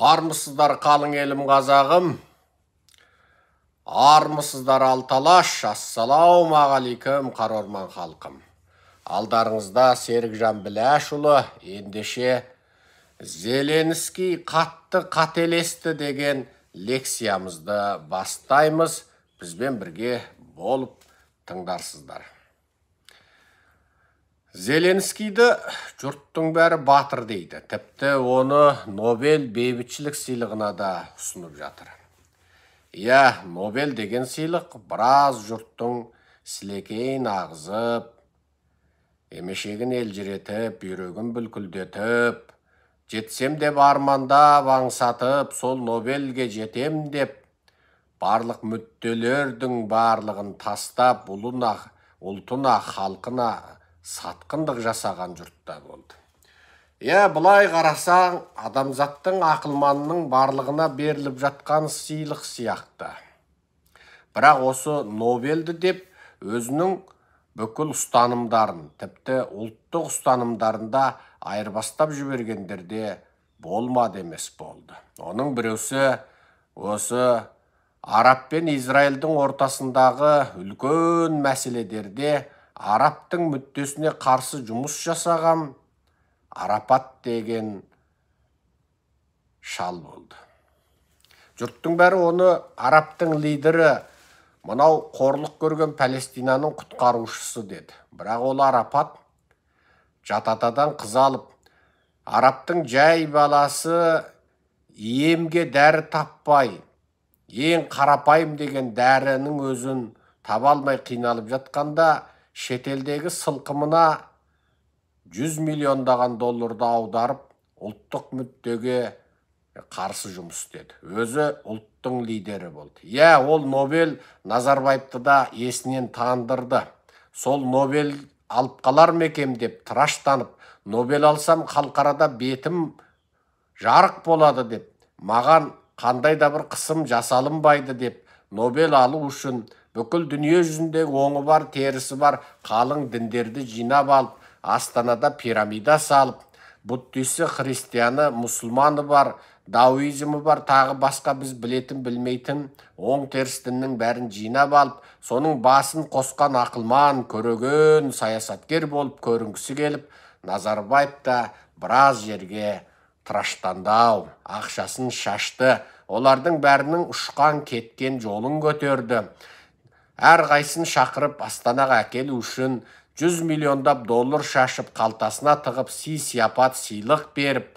армысыздар қалың елім қазағым армысыздар алталаш ассалаумағалейкум қара қарорман халқым алдарыңызда серікжан біләшұлы ендеше зеленский қатты қателесті деген лекциямызды бастаймыз бізбен бірге болып тыңдарсыздар зеленскийді жұрттың бәрі батыр дейді тіпті оны нобель бейбітшілік сыйлығына да ұсынып жатыр иә нобель деген сыйлық біраз жұрттың сілекейін ағызып емешегін елжіретіп бүйрегін бүлкілдетіп жетсем деп арманда аңсатып сол нобельге жетем деп барлық мүдделердің барлығын тастап ұлына ұлтына халқына сатқындық жасаған жұртта болды иә былай қарасаң адамзаттың ақылманының барлығына беріліп жатқан сыйлық сияқты бірақ осы нобельді деп өзінің бүкіл ұстанымдарын тіпті ұлттық ұстанымдарында айырбастап жібергендер де болмады емес болды оның біреусі осы араб пен израильдің ортасындағы үлкен мәселедерде араптың мүддесіне қарсы жұмыс жасаған арапат деген шал болды жұрттың бәрі оны араптың лидері мынау қорлық көрген палестинаның құтқарушысы деді бірақ ол арапат жататадан қыз алып арабтың жай баласы емге дәрі таппай ең қарапайым деген дәрінің өзін таба қиналып жатқанда шетелдегі сылқымына 100 миллиондаған долларды аударып ұлттық мүттеге қарсы жұмыс істеді өзі ұлттың лидері болды Е, иә, ол нобель назарбаевты да есінен тандырды сол нобель алып қалар ма екем деп тыраштанып нобель алсам халықарада бетім жарық болады деп маған қандай да бір қысым жасалынбайды деп нобель алу үшін бүкіл дүние жүзінде оңы бар терісі бар қалың діндерді жинап алып астанада пирамида салып буддисі христианы мұсылманы бар дауизмі бар тағы басқа біз білетін білмейтін оң теріс діннің бәрін жинап алып соның басын қосқан ақылман көреген саясаткер болып көрінгісі келіп назарбаев та біраз жерге тыраштандау ақшасын шашты олардың бәрінің ұшқан кеткен жолын көтерді әрқайсысын шақырып астанаға әкелу үшін 100 миллиондап доллар шашып қалтасына тығып си сияпат сыйлық беріп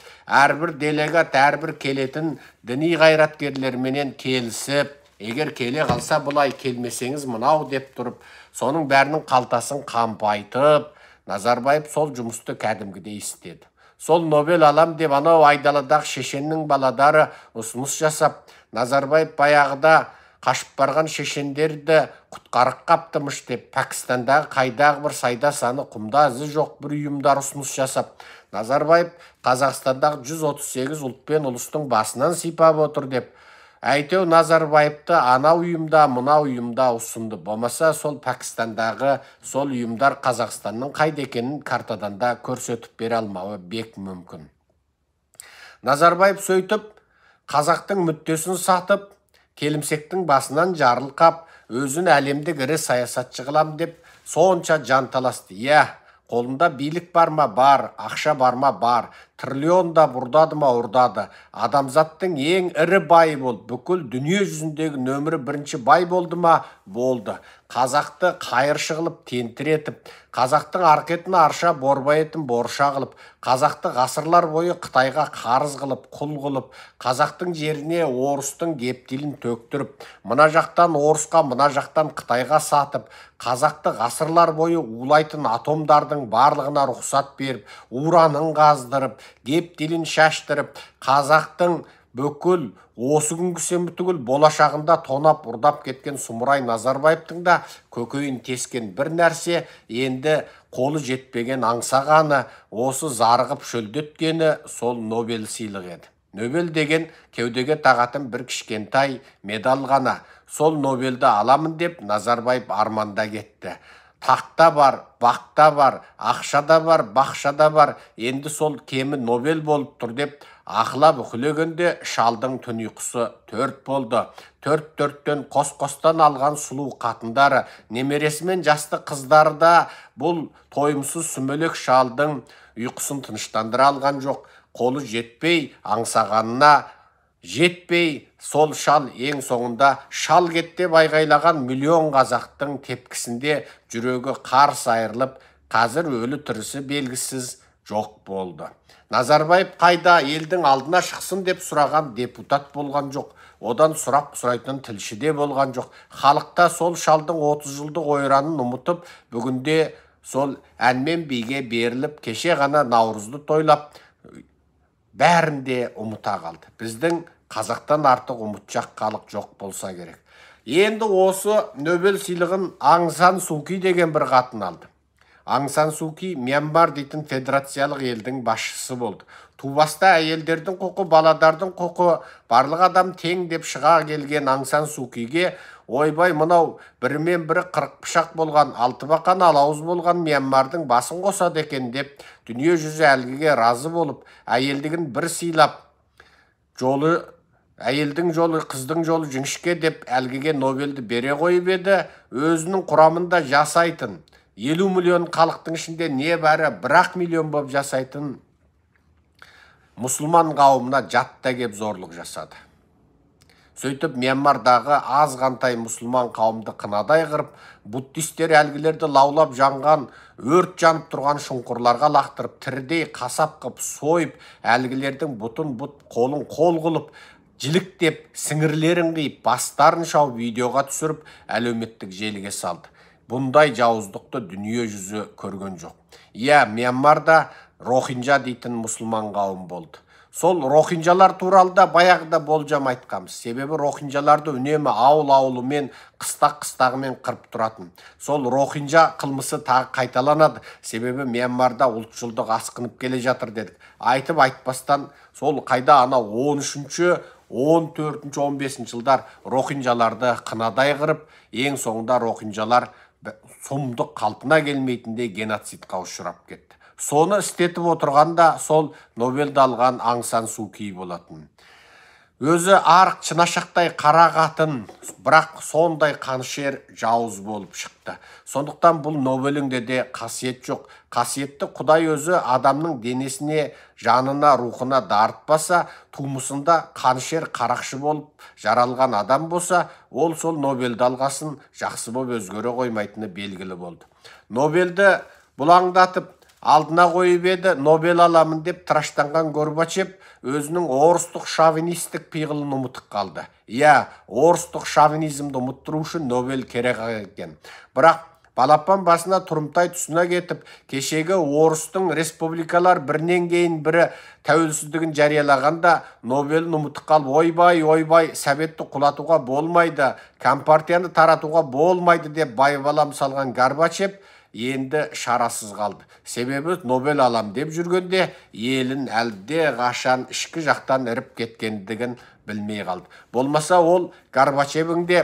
әрбір делегат әрбір келетін діни қайраткерлерменен келісіп егер келе қалса бұлай келмесеңіз мынау деп тұрып соның бәрінің қалтасын қампайтып назарбаев сол жұмысты кәдімгідей істеді сол нобель алам деп анау айдаладағы шешеннің баладары ұсыныс жасап назарбаев баяғыда қашып барған шешендерді құтқарып қаптымыш деп пәкістандағы қайдағы бір сайда саны құмда ізі жоқ бір ұйымдар ұсыныс жасап назарбаев қазақстандағы 138 ұлт пен ұлыстың басынан сипап отыр деп әйтеу назарбаевты анау ұйымда мынау ұйымда ұсынды болмаса сол пәкістандағы сол ұйымдар қазақстанның қайда екенін картадан да көрсетіп бере алмауы бек мүмкін назарбаев сөйтіп қазақтың мүддесін сатып келімсектің басынан жарылқап өзін әлемдік ірі саясатшы қылам деп сонша жанталасты иә қолында билік бар ма бар ақша бар ма бар триллион да бұрдады ма ұрдады адамзаттың ең ірі байы болды бүкіл дүние жүзіндегі нөмірі бірінші бай болды ма болды қазақты қайыршы қылып тентіретіп қазақтың арқетін арша борбай етін борша қылып қазақты ғасырлар бойы қытайға қарыз қылып құл қылып қазақтың жеріне орыстың гептилін төктіріп мына жақтан орысқа мына жақтан қытайға сатып қазақты ғасырлар бойы улайтын атомдардың барлығына рұқсат беріп уранын қаздырып гептилін шаштырып қазақтың бүкіл осы күнгі сенбі түгіл болашағында тонап ұрдап кеткен сұмырай назарбаевтың да көкейін тескен бір нәрсе енді қолы жетпеген аңсағаны осы зарығып шөлдеткені сол нобель сыйлығы еді нобель деген кеудеге тағатын бір кішкентай медаль ғана сол нобельді аламын деп назарбаев арманда кетті тақта бар бақта бар ақшада бар бақшада бар енді сол кемі нобель болып тұр деп ақылап үкілегенде шалдың түн үйқысы төрт болды төрт төрттен қос қостан алған сұлу қатындары немересі жасты қыздарда бұл тойымсыз сүмілік шалдың ұйқысын тыныштандыра алған жоқ қолы жетпей аңсағанына жетпей сол шал ең соңында шал кетте байғайлаған айғайлаған миллион қазақтың тепкісінде жүрегі қар сайырлып, қазір өлі тірісі белгісіз жоқ болды назарбаев қайда елдің алдына шықсын деп сұраған депутат болған жоқ одан сұрақ сұрайтын тілші де болған жоқ халықта сол шалдың 30 жылдық ойранын ұмытып бүгінде сол әнмен биге беріліп кеше ғана наурызды тойлап бәрінде де ұмыта қалды біздің қазақтан артық ұмытшақ халық жоқ болса керек енді осы нөбел сыйлығын аңсан суки деген бір қатын алды аңсан суки мьянмар дейтін федерациялық елдің басшысы болды тубаста әйелдердің құқы баладардың құқы барлық адам тең деп шыға келген аңсан сукиге ойбай мынау бірімен бірі қырық пышақ болған алты бақан алауыз болған мьянмардың басын қосады екен деп дүние жүзі әлгіге разы болып әйелдігін бір сыйлап жолы әйелдің жолы қыздың жолы жіңішке деп әлгіге нобельді бере қойып еді өзінің құрамында жасайтын елу миллион халықтың ішінде небәрі бір ақ миллион болып жасайтын мұсылман қауымына жатта кеп зорлық жасады сөйтіп мьянмардағы ғантай мұсылман қауымды қынадай қырып буддистер әлгілерді лаулап жанған өрт жанып тұрған шұңқырларға лақтырып тірідей қасап қып сойып әлгілердің бұтын бұт қолын қол қылып жіліктеп сіңірлерін қиып бастарын шауып видеоға түсіріп әлеуметтік желіге салды бұндай жауыздықты дүние жүзі көрген жоқ иә мьянмарда рохинжа дейтін мұсылман қауым болды сол рохинжалар туралы да баяғыда болжам айтқанбыз себебі рохинжаларды үнемі ауыл ауылымен қыстақ қыстағымен қырып тұратын сол рохинжа қылмысы тағы қайталанады себебі мьянмарда ұлтшылдық асқынып келе жатыр дедік айтып айтпастан сол қайда ана он үшінші он төртінші жылдар рохинжаларды қынадай қырып ең соңында рохинжалар сұмдық қалпына келмейтіндей геноцидқа ұшырап кетті соны істетіп отырғанда сол нобельді алған аңсан су болатын өзі арық шынашақтай қарағатын, бірақ сондай қаншер жауыз болып шықты сондықтан бұл нобеліңде де қасиет жоқ қасиетті құдай өзі адамның денесіне жанына рухына дарытпаса тумысында қаншер қарақшы болып жаралған адам болса ол сол нобельді алғасын жақсы болып өзгере қоймайтыны белгілі болды нобельді бұлаңдатып алдына қойып еді нобель аламын деп тыраштанған горбачев өзінің орыстық шавинистік пиғылын ұмытып қалды иә орыстық шавинизмді ұмыттыру үшін нобель керек екен бірақ балапан басына тұрымтай тұсына кетіп кешегі орыстың республикалар бірінен кейін бірі тәуелсіздігін жариялағанда нобелін ұмытып қалып ойбай ойбай советті құлатуға болмайды компартияны таратуға болмайды деп байбалам салған горбачев енді шарасыз қалды себебі нобель алам деп жүргенде елін әлде қашан ішкі жақтан іріп кеткендігін білмей қалды болмаса ол горбачевің де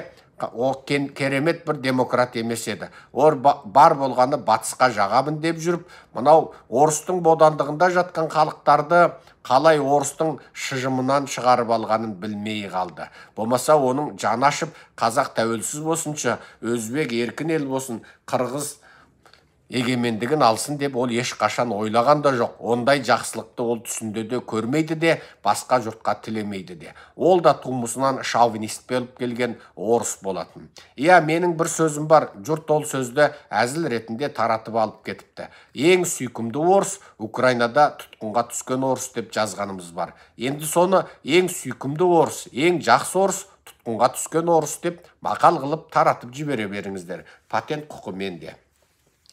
керемет бір демократ емес еді ол бар болғаны батысқа жағамын деп жүріп мынау орыстың бодандығында жатқан халықтарды қалай орыстың шыжымынан шығарып алғанын білмей қалды болмаса оның жаны қазақ тәуелсіз болсыншы өзбек еркін ел болсын қырғыз егемендігін алсын деп ол ешқашан ойлаған да жоқ ондай жақсылықты ол түсінде де көрмейді де басқа жұртқа тілемейді де ол да тумысынан шовинист болып келген орыс болатын иә менің бір сөзім бар жұрт ол сөзді әзіл ретінде таратып алып кетіпті ең сүйкімді орыс украинада тұтқынға түскен орыс деп жазғанымыз бар енді соны ең сүйкімді орыс ең жақсы орыс тұтқынға түскен орыс деп мақал қылып таратып жібере беріңіздер патент құқы менде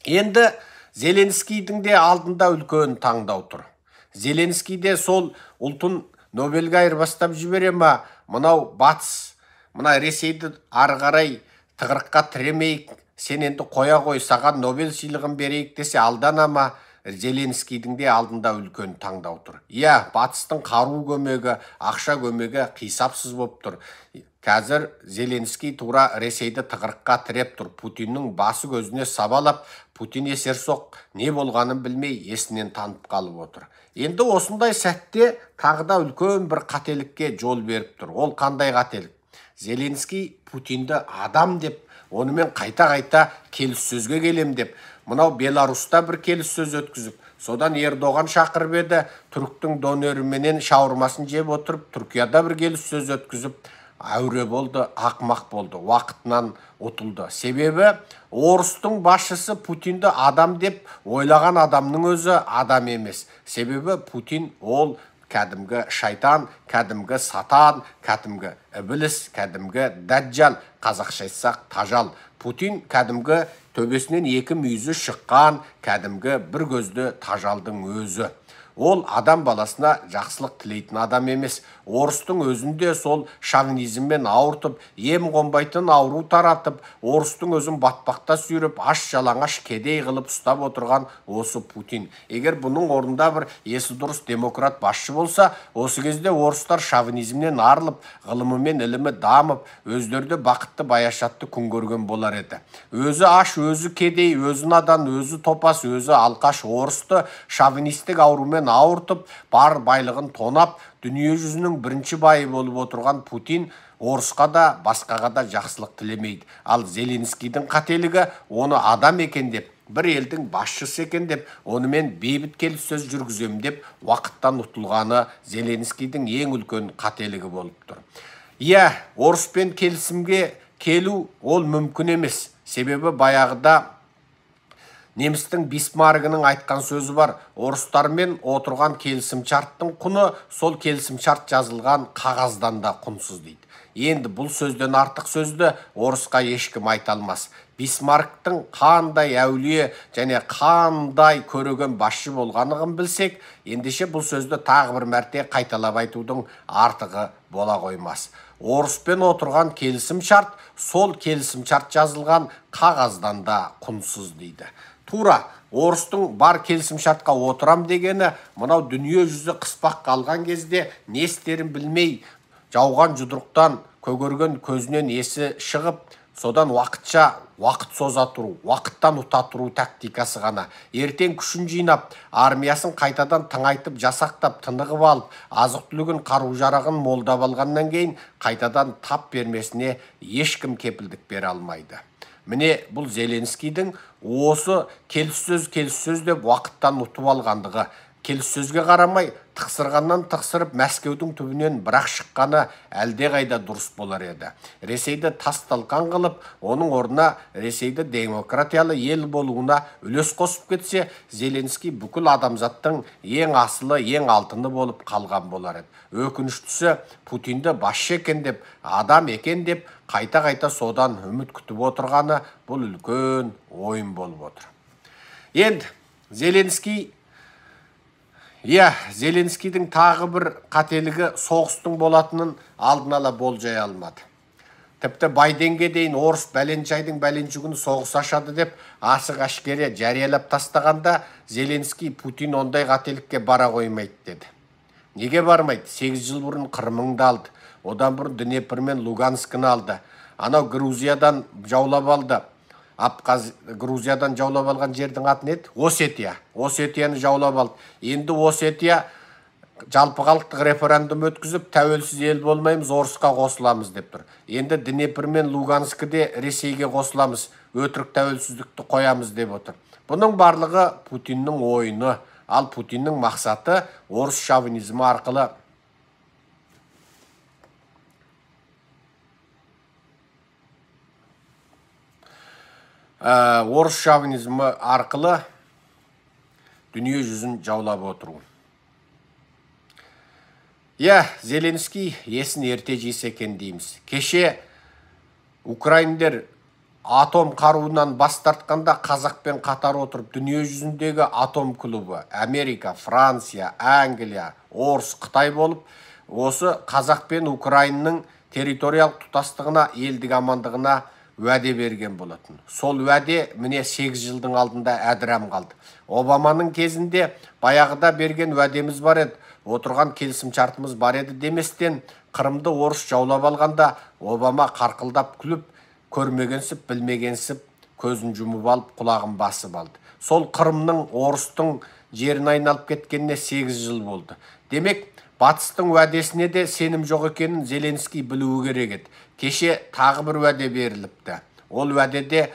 енді зеленскийдің де алдында үлкен таңдау тұр зеленский сол ұлтын нобельге айырбастап жібере ма мынау батыс мына ресейді ары қарай тығырыққа тіремейік сен енді қоя ғой саған нобель сыйлығын берейік десе алдана ма зеленскийдің де алдында үлкен таңдау тұр иә батыстың қару көмегі ақша көмегі қисапсыз болып тұр қазір зеленский тура ресейді тығырыққа тіреп тұр путиннің басы көзіне сабалап путин есер соқ не болғанын білмей есінен танып қалып отыр енді осындай сәтте тағыда үлкен бір қателікке жол беріп тұр ол қандай қателік зеленский путинді адам деп онымен қайта қайта сөзге келем деп мынау беларуста бір келіссөз өткізіп содан ердоған шақырып еді түріктің донеріменен шауырмасын жеп отырып түркияда бір келіссөз өткізіп әуре болды ақмақ болды уақытынан ұтылды себебі орыстың басшысы путинді адам деп ойлаған адамның өзі адам емес себебі путин ол кәдімгі шайтан кәдімгі сатан кәдімгі ібіліс кәдімгі дәджал қазақша айтсақ тажал путин кәдімгі төбесінен екі мүйізі шыққан кәдімгі бір көзді тажалдың өзі ол адам баласына жақсылық тілейтін адам емес орыстың өзінде сол шовинизммен ауыртып ем қонбайтын ауру таратып орыстың өзін батпақта сүйреп аш жалаңаш кедей қылып ұстап отырған осы путин егер бұның орнында бір есі дұрыс демократ басшы болса осы кезде орыстар шовинизмнен арылып ғылымы мен ілімі дамып өздері де бақытты баяшатты күн көрген болар еді өзі аш өзі кедей өзі надан өзі топас өзі алқаш орысты шавинистік аурумен ауыртып бар байлығын тонап дүние жүзінің бірінші байы болып отырған путин орысқа да басқаға да жақсылық тілемейді ал зеленскийдің қателігі оны адам екен деп бір елдің басшысы екен деп онымен бейбіт келіссөз жүргізем деп уақыттан ұтылғаны зеленскийдің ең үлкен қателігі болып тұр иә орыспен келісімге келу ол мүмкін емес себебі баяғыда немістің бисмаргінің айтқан сөзі бар орыстармен отырған келісімшарттың құны сол келісімшарт жазылған қағаздан да құнсыз дейді енді бұл сөзден артық сөзді орысқа ешкім айта алмас бисмарктың қандай әулие және қандай көреген басшы болғанын білсек ендеше бұл сөзді тағы бір мәрте қайталап айтудың артығы бола қоймас орыспен отырған келісім шарт сол келісім шарт жазылған қағаздан да құнсыз дейді тура орыстың бар келісімшартқа отырам дегені мынау дүние жүзі қыспаққа қалған кезде не істерін білмей жауған жұдырықтан көгерген көзінен есі шығып содан уақытша уақыт соза тұру уақыттан ұта тұру тактикасы ғана ертең күшін жинап армиясын қайтадан тыңайтып жасақтап тынығып алып азық түлігін қару жарағын молдап алғаннан кейін қайтадан тап бермесіне ешкім кепілдік бере алмайды міне бұл зеленскийдің осы келіссөз келіссөз деп уақыттан ұтып алғандығы келіссөзге қарамай тықсырғаннан тықсырып мәскеудің түбінен бірақ шыққаны әлдеқайда дұрыс болар еді ресейді тас талқан қылып оның орнына ресейді демократиялы ел болуына үлес қосып кетсе зеленский бүкіл адамзаттың ең асылы ең алтыны болып қалған болар еді өкініштісі путинді басшы екен деп адам екен деп қайта қайта содан үміт күтіп отырғаны бұл үлкен ойын болып отыр енді зеленский иә зеленскийдің тағы бір қателігі соғыстың болатынын алдын ала болжай алмады тіпті байденге дейін орыс бәленжайдың бәленші күні соғыс ашады деп ашық әшкере жариялап тастағанда зеленский путин ондай қателікке бара қоймайды деді неге бармайды сегіз жыл бұрын қырымыңды алды одан бұрын днепр мен луганскіні алды анау грузиядан жаулап алды Апқаз, грузиядан жаулап алған жердің аты не еді осетия осетияны жаулап алды енді осетия халықтық референдум өткізіп тәуелсіз ел болмаймыз орысқа қосыламыз деп тұр енді днепр мен луганскіде ресейге қосыламыз өтірік тәуелсіздікті қоямыз деп отыр бұның барлығы путиннің ойыны ал путиннің мақсаты орыс шавинизмі арқылы Ә, орыс шовинизмі арқылы дүние жүзін жаулап отыру иә зеленский есін ерте жейсе екен дейміз кеше украиндер атом қаруынан бас тартқанда қазақпен қатар отырып дүние жүзіндегі атом клубы америка франция англия орыс қытай болып осы қазақ пен украинның территориялық тұтастығына елдік амандығына уәде берген болатын сол уәде міне 8 жылдың алдында әдірам қалды обаманың кезінде баяғыда берген уәдеміз бар еді отырған келісімшартымыз бар еді деместен қырымды орыс жаулап алғанда обама қарқылдап күліп көрмегенсіп білмегенсіп көзін жұмып алып құлағын басып алды сол қырымның орыстың жерін айналып кеткеніне 8 жыл болды демек батыстың уәдесіне де сенім жоқ екенін зеленский білуі керек еді кеше тағы бір уәде беріліпті ол уәдеде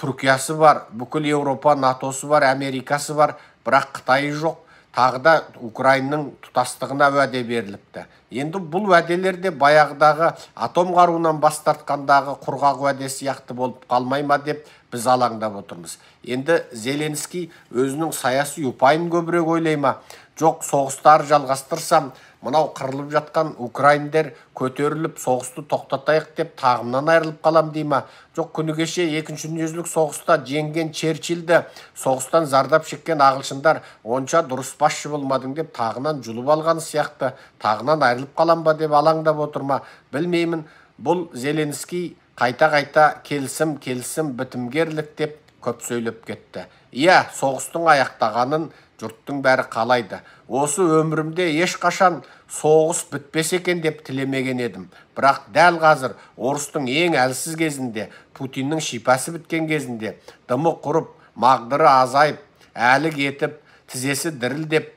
түркиясы бар бүкіл еуропа натосы бар америкасы бар бірақ қытайы жоқ тағы да украинаның тұтастығына уәде беріліпті енді бұл уәделер де баяғыдағы атом қаруынан бас тартқандағы құрғақ уәде сияқты болып қалмай ма деп біз алаңдап отырмыз енді зеленский өзінің саяси ұпайын көбірек ойлай ма жоқ соғыстар жалғастырсам мынау қырылып жатқан украиндер көтеріліп соғысты тоқтатайық деп тағымнан айырылып қалам дей ма жоқ күні кеше екінші дүниежүзілік соғыста жеңген черчилльді соғыстан зардап шеккен ағылшындар онша дұрыс басшы болмадың деп тағынан жұлып алғаны сияқты тағынан айырылып қалам ба деп алаңдап отыр ма білмеймін бұл зеленский қайта қайта келісім келісім бітімгерлік деп көп сөйлеп кетті иә соғыстың аяқтағанын жұрттың бәрі қалайды осы өмірімде ешқашан соғыс бітпесе екен деп тілемеген едім бірақ дәл қазір орыстың ең әлсіз кезінде путиннің шипасы біткен кезінде дымы құрып мағдыры азайып әлі кетіп тізесі дірілдеп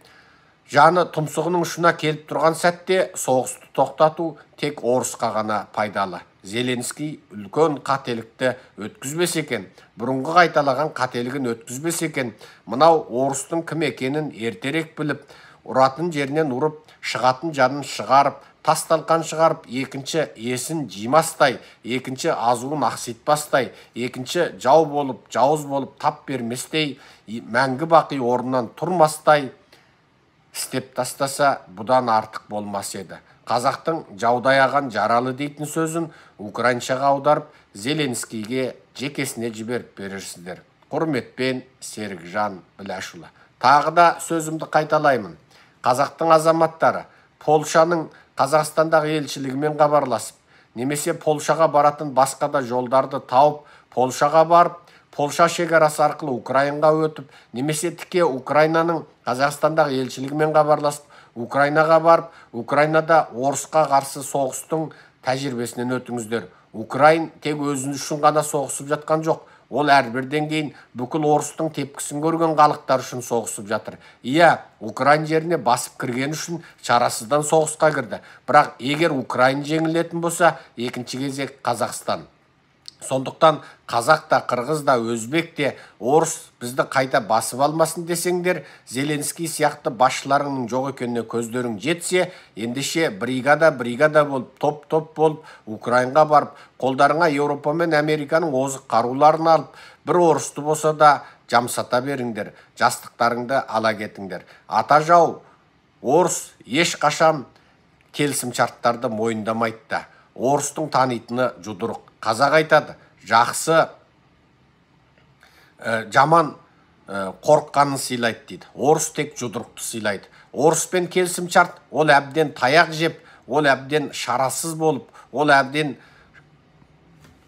жаны тұмсығының ұшына келіп тұрған сәтте соғысты тоқтату тек орысқа ғана пайдалы зеленский үлкен қателікті өткізбес екен бұрынғы қайталаған қателігін өткізбес екен мынау орыстың кім екенін ертерек біліп ұратын жерінен ұрып шығатын жанын шығарып тас талқан шығарып екінші есін жимастай екінші азуын ақситпастай екінші жау болып жауыз болып тап берместей мәңгі бақи орнынан тұрмастай істеп тастаса бұдан артық болмас еді қазақтың жаудаяған жаралы дейтін сөзін украиншаға аударып зеленскийге жекесіне жіберіп берерсіздер құрметпен серікжан біләшұлы тағы да сөзімді қайталаймын қазақтың азаматтары полшаның қазақстандағы елшілігімен хабарласып немесе полшаға баратын басқа да жолдарды тауып полшаға барып польша шекарасы арқылы Украинға өтіп немесе тіке украинаның қазақстандағы елшілігімен хабарласып украинаға барып украинада орысқа қарсы соғыстың тәжірибесінен өтіңіздер украин тек өзіңіз үшін ғана соғысып жатқан жоқ ол әрбірден кейін бүкіл орыстың тепкісін көрген қалықтар үшін соғысып жатыр иә украин жеріне басып кірген үшін шарасыздан соғысқа кірді бірақ егер украин жеңілетін болса екінші кезек қазақстан сондықтан қазақ та қырғыз да өзбек те орыс бізді қайта басып алмасын десеңдер зеленский сияқты басшыларыңның жоқ екеніне көздерің жетсе ендеше бригада бригада болып топ топ болып украинға барып қолдарыңа еуропа мен американың озық қаруларын алып бір орысты болса да жамсата беріңдер жастықтарыңды ала кетіңдер ата жау орыс ешқашан келісімшарттарды мойындамайды да орыстың танитыны жұдырық қазақ айтады жақсы э, жаман ә, қорыққанын сыйлайды дейді орыс тек жұдырықты сыйлайды орыспен келісім шарт ол әбден таяқ жеп ол әбден шарасыз болып ол әбден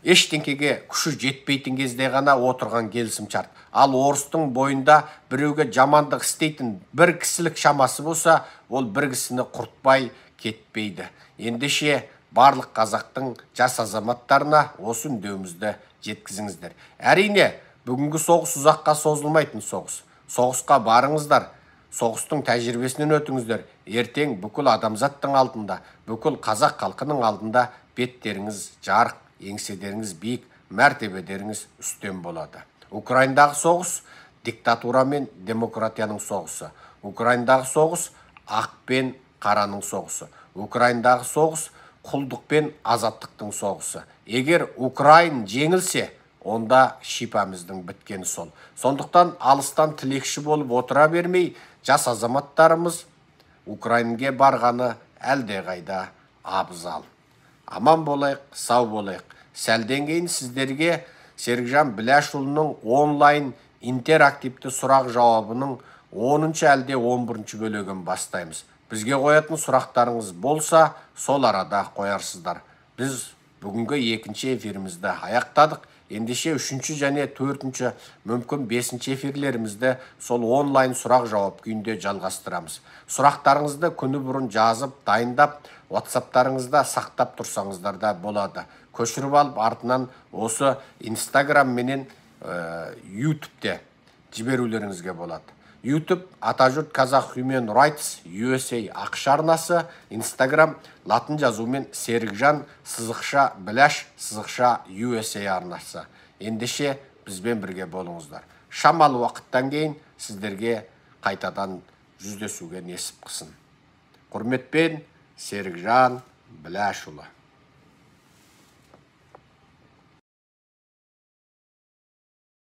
ештеңкеге күші жетпейтін кезде ғана отырған келісім шарт ал орыстың бойында біреуге жамандық істейтін бір кісілік шамасы болса ол бір кісіні құртпай кетпейді ендеше барлық қазақтың жас азаматтарына осы үндеуімізді жеткізіңіздер әрине бүгінгі соғыс ұзаққа созылмайтын соғыс соғысқа барыңыздар соғыстың тәжірибесінен өтіңіздер ертең бүкіл адамзаттың алдында бүкіл қазақ халқының алдында беттеріңіз жарық еңседеріңіз биік мәртебедеріңіз үстем болады украинадағы соғыс диктатура мен демократияның соғысы украинадағы соғыс ақ пен қараның соғысы украинадағы соғыс құлдық пен азаттықтың соғысы егер украин жеңілсе онда шипамыздың біткені сол сондықтан алыстан тілекші болып отыра бермей жас азаматтарымыз украинге барғаны әлдеқайда абзал аман болайық сау болайық сәлден сіздерге серікжан біләшұлының онлайн интерактивті сұрақ жауабының 10 әлде 11 бөлігін бастаймыз бізге қоятын сұрақтарыңыз болса сол арада қоярсыздар біз бүгінгі екінші эфирімізді аяқтадық ендеше үшінші және төртінші мүмкін бесінші эфирлерімізді сол онлайн сұрақ жауап күйінде жалғастырамыз сұрақтарыңызды күні бұрын жазып дайындап ватсаптарыңызда сақтап тұрсаңыздар да болады көшіріп алып артынан осы инстаграм менен ә, э, ютубте жіберулеріңізге болады YouTube, Атажұрт Қазақ Human Rights USA ақш арнасы, Instagram латын жазумен Серікжан сызықша Біләш сызықша USA арнасы. Ендеше бізбен бірге болыңыздар. Шамалы уақыттан кейін сіздерге қайтадан жүздесуге несіп қысын. Құрметпен Серікжан Біләшұлы.